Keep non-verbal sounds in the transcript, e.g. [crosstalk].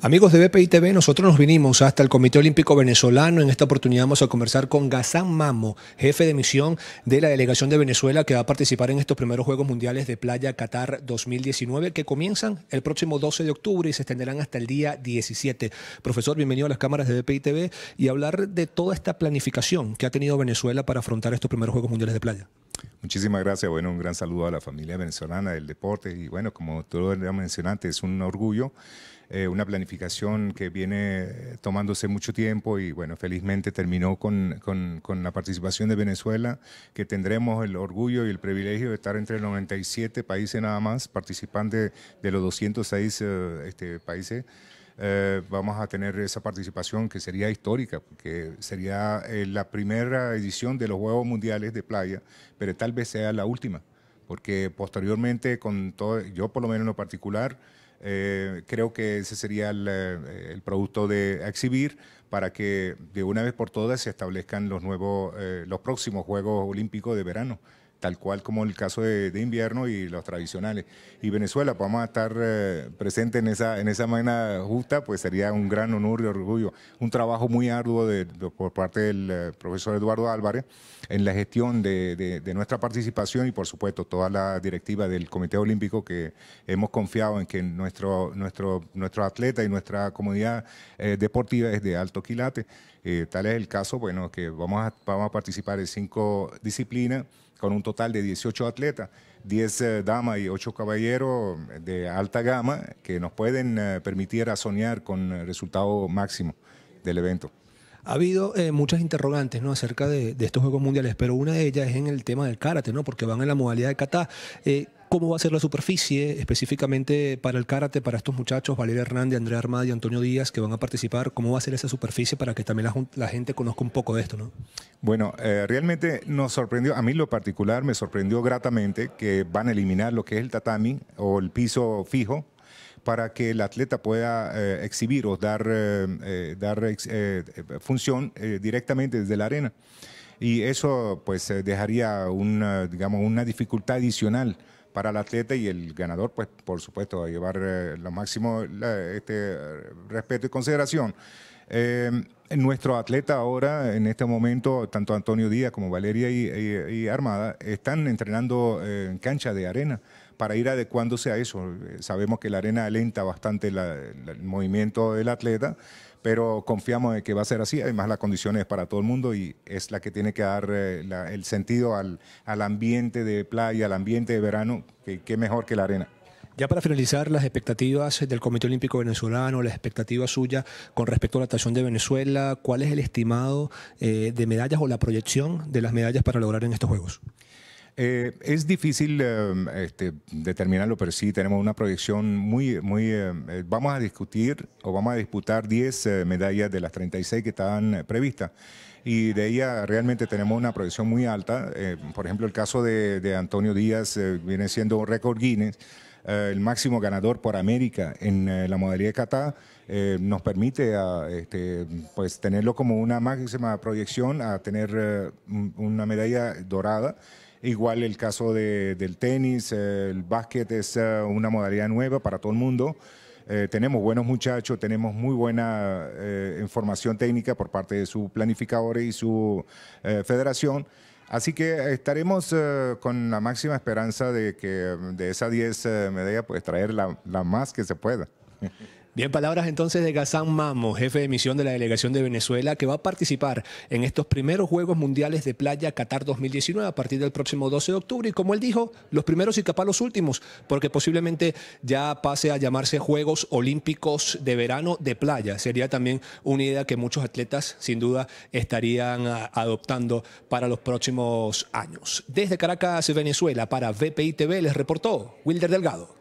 Amigos de BPI TV, nosotros nos vinimos hasta el Comité Olímpico Venezolano. En esta oportunidad vamos a conversar con Gazán Mamo, jefe de misión de la delegación de Venezuela que va a participar en estos primeros Juegos Mundiales de Playa Qatar 2019 que comienzan el próximo 12 de octubre y se extenderán hasta el día 17. Profesor, bienvenido a las cámaras de BPI TV y hablar de toda esta planificación que ha tenido Venezuela para afrontar estos primeros Juegos Mundiales de Playa. Muchísimas gracias. Bueno, un gran saludo a la familia venezolana del deporte y bueno, como tú lo mencionante es un orgullo eh, una planificación que viene eh, tomándose mucho tiempo y bueno, felizmente terminó con, la participación de Venezuela, que tendremos el orgullo y el privilegio de estar entre 97 países nada más, participantes de los 206 eh, este, países. vamos a tener esa participación que sería histórica, porque sería la primera edición de los Juegos Mundiales de Playa, pero tal vez sea la última, porque posteriormente, con todo, yo por lo menos en lo particular, eh, creo que ese sería eh, el, producto de exhibir para que de una vez por todas se establezcan los nuevos, eh, los próximos Juegos Olímpicos de verano tal cual como el caso de, invierno y los tradicionales. Y Venezuela, pues, vamos a estar eh, presente en esa, en esa manera justa, pues sería un gran honor y orgullo. Un trabajo muy arduo por parte del eh, profesor Eduardo Álvarez en la gestión de, nuestra participación y, por supuesto, toda la directiva del Comité Olímpico que hemos confiado en que nuestro, nuestro, nuestro atleta y nuestra comunidad eh, deportiva es de alto quilate. tal es el caso, bueno, que vamos vamos a participar en cinco disciplinas con un total de 18 atletas, 10 eh, damas y 8 caballeros eh, de alta gama que nos pueden eh, permitir a soñar con el resultado máximo del evento. Ha habido muchas interrogantes ¿no? acerca de, estos Juegos Mundiales, pero una de ellas es en el tema del karate, ¿no? porque van en la modalidad de kata cómo va a ser la superficie específicamente para el karate, para estos muchachos, Valeria Hernández, Andrea Armada y Antonio Díaz, que van a participar, cómo va a ser esa superficie para que también la, gente conozca un poco de esto, ¿no? Bueno, eh, realmente nos sorprendió, a mí lo particular me sorprendió gratamente que van a eliminar lo que es el tatami o el piso fijo para que el atleta pueda eh, exhibir o dar, eh, dar función directamente desde la arena y eso pues dejaría una, digamos, una dificultad adicional para el atleta y el ganador, pues por supuesto, a llevar eh, lo máximo este, respeto y consideración. Eh, nuestro atleta ahora, en este momento, tanto Antonio Díaz como Valeria y, Armada, están entrenando eh, en cancha de arena para ir adecuándose a eso. Eh, sabemos que la arena alenta bastante el movimiento del atleta, pero confiamos en que va a ser así. Además, las condiciones para todo el mundo y es la que tiene que dar eh, el sentido al, ambiente de playa, al ambiente de verano, que, que mejor que la arena. Ya para finalizar, las expectativas del Comité Olímpico Venezolano, las expectativas suyas con respecto a la actuación de Venezuela, ¿cuál es el estimado eh, de medallas o la proyección de las medallas para lograr en estos Juegos? Eh, es difícil eh, este, determinarlo, pero sí tenemos una proyección muy, muy... vamos a discutir o vamos a disputar 10 medallas de las 36 que estaban previstas y de ella realmente tenemos una proyección muy alta. por ejemplo, el caso de, de Antonio Díaz viene siendo un récord Guinness. Eh, el máximo ganador por América en eh, la modalidad de kata, eh, nos permite a, este, pues, tenerlo como una máxima proyección a tener una medalla dorada. Igual el caso del tenis, el básquet es una modalidad nueva para todo el mundo. tenemos buenos muchachos, tenemos muy buena información técnica por parte de su planificadores y su federación. Así que estaremos eh, con la máxima esperanza de que de esa 10 eh, medalla medallas, pues traer la, la más que se pueda. [laughs] Bien, palabras entonces de Gazán Mamo, jefe de misión de la delegación de Venezuela, que va a participar en estos primeros Juegos Mundiales de Playa Qatar 2019 a partir del próximo 12 de octubre. Y como él dijo, los primeros y capaz los últimos, porque posiblemente ya pase a llamarse Juegos Olímpicos de Verano de Playa. Sería también una idea que muchos atletas sin duda estarían ah, adoptando para los próximos años. Desde Caracas, Venezuela, para VPI TV les reportó Wilder Delgado.